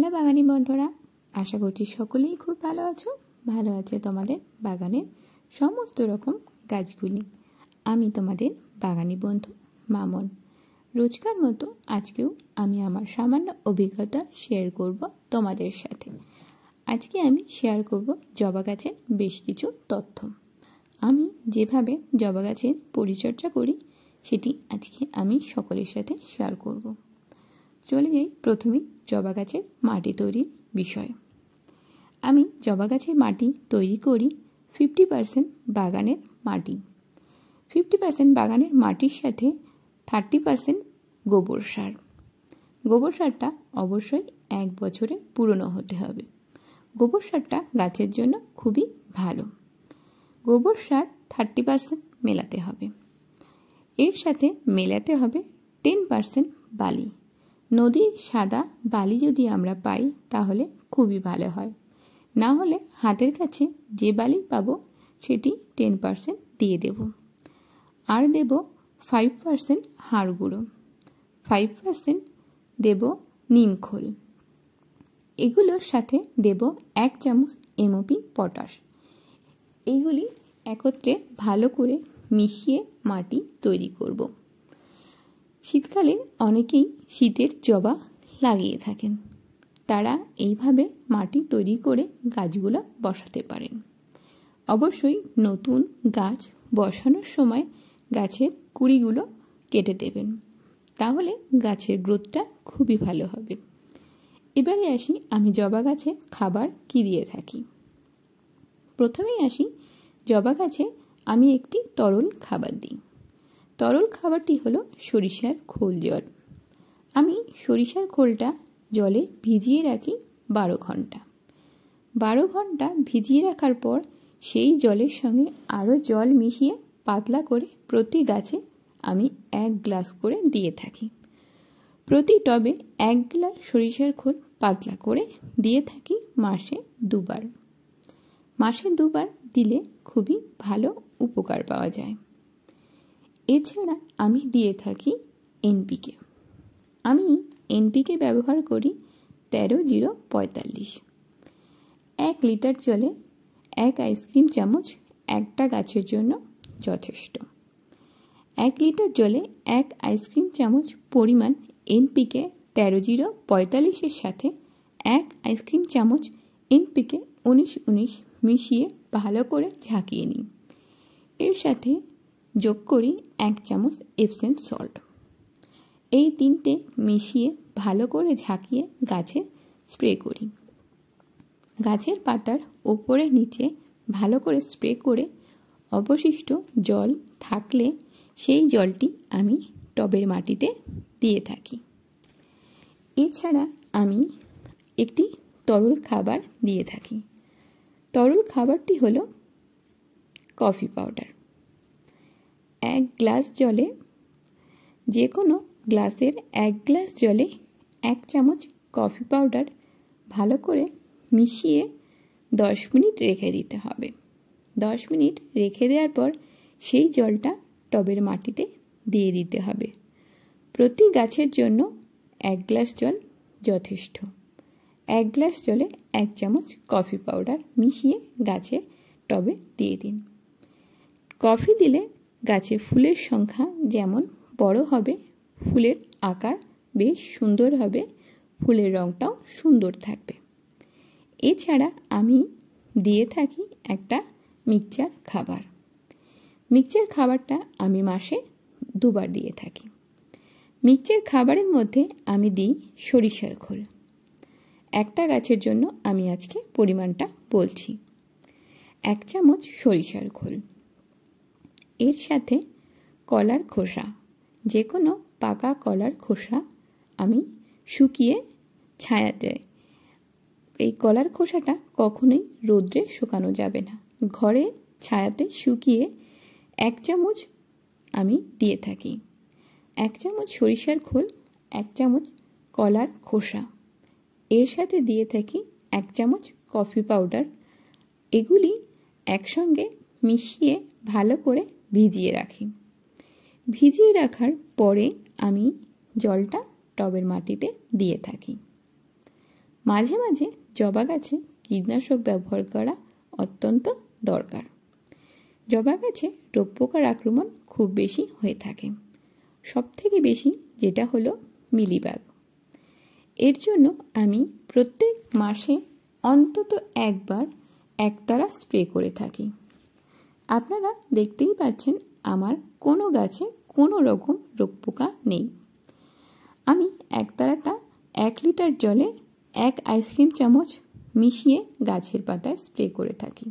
hello বাগানি বন্ধুরা আশা করছি সকলেই খুব ভালো আছো ভালো আছে তোমাদের বাগানের সমস্ত রকম গাছগুলি আমি তোমাদের বাগানি বন্ধু মামন রোজকার মতো আজকেও আমি আমার সামান্য অভিজ্ঞতা শেয়ার করব তোমাদের সাথে আজকে আমি শেয়ার করব জবা গাছের বেশ কিছু তথ্য আমি যেভাবে জবা গাছের পরিচর্যা করি সেটি আজকে আমি সকলের সাথে শেয়ার করব চলে যাই প্রথমেই জবা গাছের মাটি তৈরির বিষয় আমি জবা গাছের মাটি তৈরি করি ফিফটি পার্সেন্ট বাগানের মাটি ফিফটি পার্সেন্ট বাগানের মাটির সাথে থার্টি পার্সেন্ট গোবর সার গোবর সারটা অবশ্যই এক বছরে পুরনো হতে হবে গোবর সারটা গাছের জন্য খুবই ভালো গোবর সার থার্টি পার্সেন্ট মেলাতে হবে এর সাথে মেলাতে হবে টেন পার্সেন্ট বালি নদীর সাদা বালি যদি আমরা পাই তাহলে খুবই ভালো হয় না হলে হাতের কাছে যে বালি পাবো সেটি টেন পার্সেন্ট দিয়ে দেব আর দেব ফাইভ পার্সেন্ট হাড় গুঁড়ো ফাইভ পার্সেন্ট দেব নিমখোল এগুলোর সাথে দেব এক চামচ এমওপি পটাশ এগুলি একত্রে ভালো করে মিশিয়ে মাটি তৈরি করব শীতকালে অনেকেই শীতের জবা লাগিয়ে থাকেন তারা এইভাবে মাটি তৈরি করে গাছগুলো বসাতে পারেন অবশ্যই নতুন গাছ বসানোর সময় গাছের কুড়িগুলো কেটে দেবেন তাহলে গাছের গ্রোথটা খুবই ভালো হবে এবারে আসি আমি জবা গাছে খাবার কী দিয়ে থাকি প্রথমেই আসি জবা গাছে আমি একটি তরল খাবার দিই তরল খাবারটি হলো সরিষার খোল জল আমি সরিষার খোলটা জলে ভিজিয়ে রাখি বারো ঘন্টা বারো ঘন্টা ভিজিয়ে রাখার পর সেই জলের সঙ্গে আরও জল মিশিয়ে পাতলা করে প্রতি গাছে আমি এক গ্লাস করে দিয়ে থাকি প্রতি টবে এক গ্লাস সরিষার খোল পাতলা করে দিয়ে থাকি মাসে দুবার মাসে দুবার দিলে খুবই ভালো উপকার পাওয়া যায় এছাড়া আমি দিয়ে থাকি এনপিকে আমি এনপিকে ব্যবহার করি তেরো জিরো পঁয়তাল্লিশ এক লিটার জলে এক আইসক্রিম চামচ একটা গাছের জন্য যথেষ্ট এক লিটার জলে এক আইসক্রিম চামচ পরিমাণ এনপিকে তেরো জিরো পঁয়তাল্লিশের সাথে এক আইসক্রিম চামচ এনপিকে উনিশ উনিশ মিশিয়ে ভালো করে ঝাঁকিয়ে নিই এর সাথে যোগ করি এক চামচ এপসেন সল্ট এই তিনটে মিশিয়ে ভালো করে ঝাঁকিয়ে গাছে স্প্রে করি গাছের পাতার ওপরে নিচে ভালো করে স্প্রে করে অবশিষ্ট জল থাকলে সেই জলটি আমি টবের মাটিতে দিয়ে থাকি এছাড়া আমি একটি তরল খাবার দিয়ে থাকি তরল খাবারটি হলো কফি পাউডার এক গ্লাস জলে যে কোনো গ্লাসের এক গ্লাস জলে এক চামচ কফি পাউডার ভালো করে মিশিয়ে দশ মিনিট রেখে দিতে হবে দশ মিনিট রেখে দেওয়ার পর সেই জলটা টবের মাটিতে দিয়ে দিতে হবে প্রতি গাছের জন্য এক গ্লাস জল যথেষ্ট এক গ্লাস জলে এক চামচ কফি পাউডার মিশিয়ে গাছে টবে দিয়ে দিন কফি দিলে গাছে ফুলের সংখ্যা যেমন বড় হবে ফুলের আকার বেশ সুন্দর হবে ফুলের রঙটাও সুন্দর থাকবে এছাড়া আমি দিয়ে থাকি একটা মিক্সচার খাবার মিক্সচার খাবারটা আমি মাসে দুবার দিয়ে থাকি মিক্সচার খাবারের মধ্যে আমি দিই সরিষার খোল একটা গাছের জন্য আমি আজকে পরিমাণটা বলছি এক চামচ সরিষার খোল এর সাথে কলার খোসা যে কোনো পাকা কলার খোসা আমি শুকিয়ে ছায়াতে এই কলার খোসাটা কখনোই রোদ্রে শুকানো যাবে না ঘরে ছায়াতে শুকিয়ে এক চামচ আমি দিয়ে থাকি এক চামচ সরিষার খোল এক চামচ কলার খোসা এর সাথে দিয়ে থাকি এক চামচ কফি পাউডার এগুলি একসঙ্গে মিশিয়ে ভালো করে ভিজিয়ে রাখি ভিজিয়ে রাখার পরে আমি জলটা টবের মাটিতে দিয়ে থাকি মাঝে মাঝে জবা গাছে কীটনাশক ব্যবহার করা অত্যন্ত দরকার জবা গাছে রোগ পোকার আক্রমণ খুব বেশি হয়ে থাকে সবথেকে বেশি যেটা হলো মিলিবাগ এর জন্য আমি প্রত্যেক মাসে অন্তত একবার একতারা স্প্রে করে থাকি আপনারা দেখতেই পাচ্ছেন আমার কোনো গাছে কোনো রকম রোগ পোকা নেই আমি একতারাটা এক লিটার জলে এক আইসক্রিম চামচ মিশিয়ে গাছের পাতায় স্প্রে করে থাকি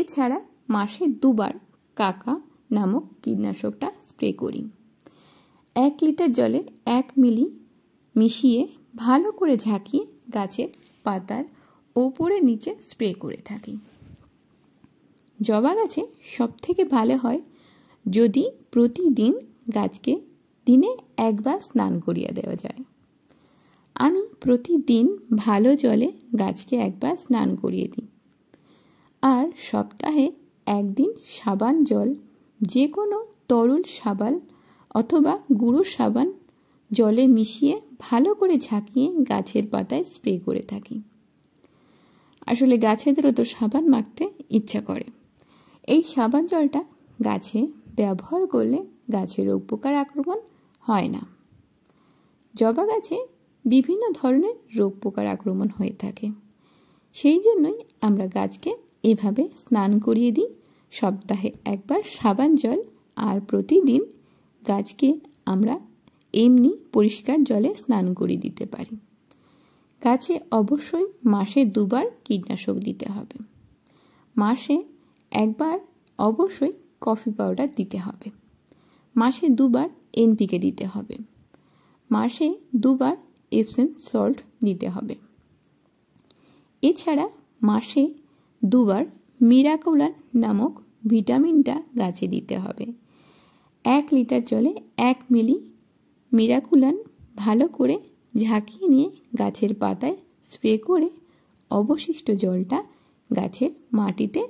এছাড়া মাসে দুবার কাকা নামক কীটনাশকটা স্প্রে করি এক লিটার জলে এক মিলি মিশিয়ে ভালো করে ঝাঁকিয়ে গাছের পাতার ওপরে নিচে স্প্রে করে থাকি জবা গাছে সব থেকে ভালো হয় যদি প্রতিদিন গাছকে দিনে একবার স্নান করিয়ে দেওয়া যায় আমি প্রতিদিন ভালো জলে গাছকে একবার স্নান করিয়ে দিই আর সপ্তাহে একদিন সাবান জল যে কোনো তরল সাবান অথবা গুঁড়ো সাবান জলে মিশিয়ে ভালো করে ঝাঁকিয়ে গাছের পাতায় স্প্রে করে থাকি আসলে গাছেদেরও তো সাবান মাখতে ইচ্ছা করে এই সাবান জলটা গাছে ব্যবহার করলে গাছে রোগ পোকার আক্রমণ হয় না জবা গাছে বিভিন্ন ধরনের রোগ পোকার আক্রমণ হয়ে থাকে সেই জন্যই আমরা গাছকে এভাবে স্নান করিয়ে দিই সপ্তাহে একবার সাবান জল আর প্রতিদিন গাছকে আমরা এমনি পরিষ্কার জলে স্নান করিয়ে দিতে পারি গাছে অবশ্যই মাসে দুবার কীটনাশক দিতে হবে মাসে একবার অবশ্যই কফি পাউডার দিতে হবে মাসে দুবার এনপিকে দিতে হবে মাসে দুবার এপসেন সল্ট দিতে হবে এছাড়া মাসে দুবার মিরাকুলার নামক ভিটামিনটা গাছে দিতে হবে এক লিটার জলে এক মিলি মিরাকুলান ভালো করে ঝাঁকিয়ে নিয়ে গাছের পাতায় স্প্রে করে অবশিষ্ট জলটা গাছের মাটিতে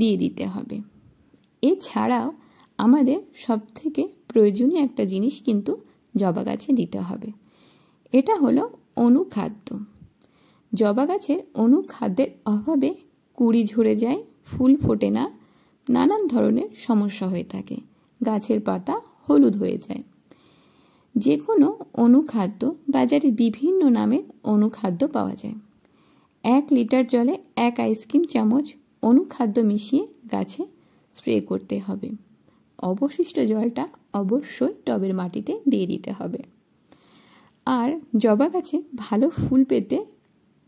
দিয়ে দিতে হবে এছাড়াও আমাদের সবথেকে প্রয়োজনীয় একটা জিনিস কিন্তু জবা গাছে দিতে হবে এটা হলো অনুখাদ্য জবা গাছের অনুখাদ্যের অভাবে কুড়ি ঝরে যায় ফুল ফোটে না নানান ধরনের সমস্যা হয়ে থাকে গাছের পাতা হলুদ হয়ে যায় যে কোনো অনুখাদ্য বাজারে বিভিন্ন নামের অনুখাদ্য পাওয়া যায় এক লিটার জলে এক আইসক্রিম চামচ অনুখাদ্য মিশিয়ে গাছে স্প্রে করতে হবে অবশিষ্ট জলটা অবশ্যই টবের মাটিতে দিয়ে দিতে হবে আর জবা গাছে ভালো ফুল পেতে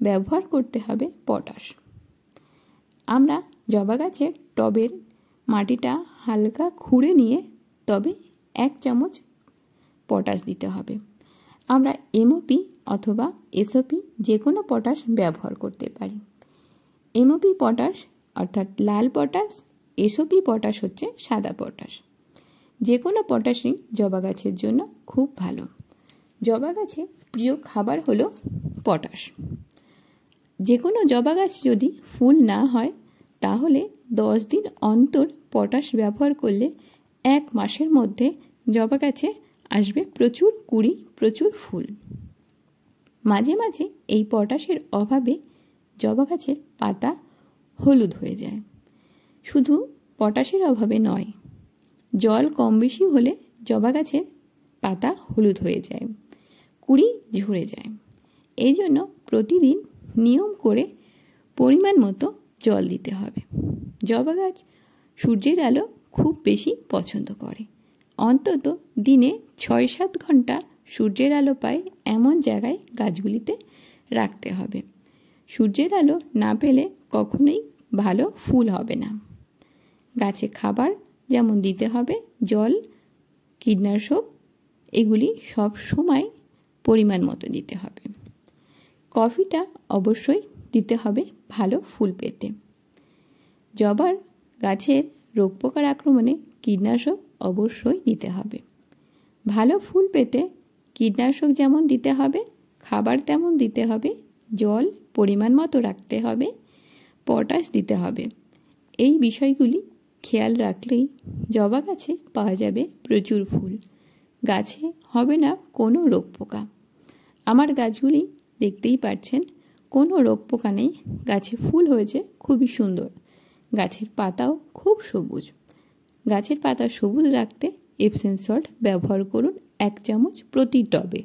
ব্যবহার করতে হবে পটাশ আমরা জবা গাছের টবের মাটিটা হালকা খুঁড়ে নিয়ে তবে এক চামচ পটাশ দিতে হবে আমরা এমওপি অথবা এসওপি যে কোনো পটাশ ব্যবহার করতে পারি এমওপি পটাশ অর্থাৎ লাল পটাশ এসবি পটাশ হচ্ছে সাদা পটাশ যে কোনো পটাশই জবা গাছের জন্য খুব ভালো জবা গাছে প্রিয় খাবার হলো পটাশ যে কোনো জবা গাছ যদি ফুল না হয় তাহলে দশ দিন অন্তর পটাশ ব্যবহার করলে এক মাসের মধ্যে জবা গাছে আসবে প্রচুর কুড়ি প্রচুর ফুল মাঝে মাঝে এই পটাশের অভাবে জবা গাছের পাতা হলুদ হয়ে যায় শুধু পটাশের অভাবে নয় জল কম বেশি হলে জবা গাছের পাতা হলুদ হয়ে যায় কুড়ি ঝরে যায় এই জন্য প্রতিদিন নিয়ম করে পরিমাণ মতো জল দিতে হবে জবা গাছ সূর্যের আলো খুব বেশি পছন্দ করে অন্তত দিনে ছয় সাত ঘন্টা সূর্যের আলো পায় এমন জায়গায় গাছগুলিতে রাখতে হবে সূর্যের আলো না পেলে কখনোই ভালো ফুল হবে না গাছে খাবার যেমন দিতে হবে জল কীটনাশক এগুলি সব সময় পরিমাণ মতো দিতে হবে কফিটা অবশ্যই দিতে হবে ভালো ফুল পেতে জবার গাছের রোগ পোকার আক্রমণে কীটনাশক অবশ্যই দিতে হবে ভালো ফুল পেতে কীটনাশক যেমন দিতে হবে খাবার তেমন দিতে হবে জল পরিমাণ মতো রাখতে হবে পটাশ দিতে হবে এই বিষয়গুলি খেয়াল রাখলেই জবা গাছে পাওয়া যাবে প্রচুর ফুল গাছে হবে না কোনো রোগ পোকা আমার গাছগুলি দেখতেই পাচ্ছেন কোনো রোগ পোকা নেই গাছে ফুল হয়েছে খুবই সুন্দর গাছের পাতাও খুব সবুজ গাছের পাতা সবুজ রাখতে এপসেন সল্ট ব্যবহার করুন এক চামচ প্রতি টবে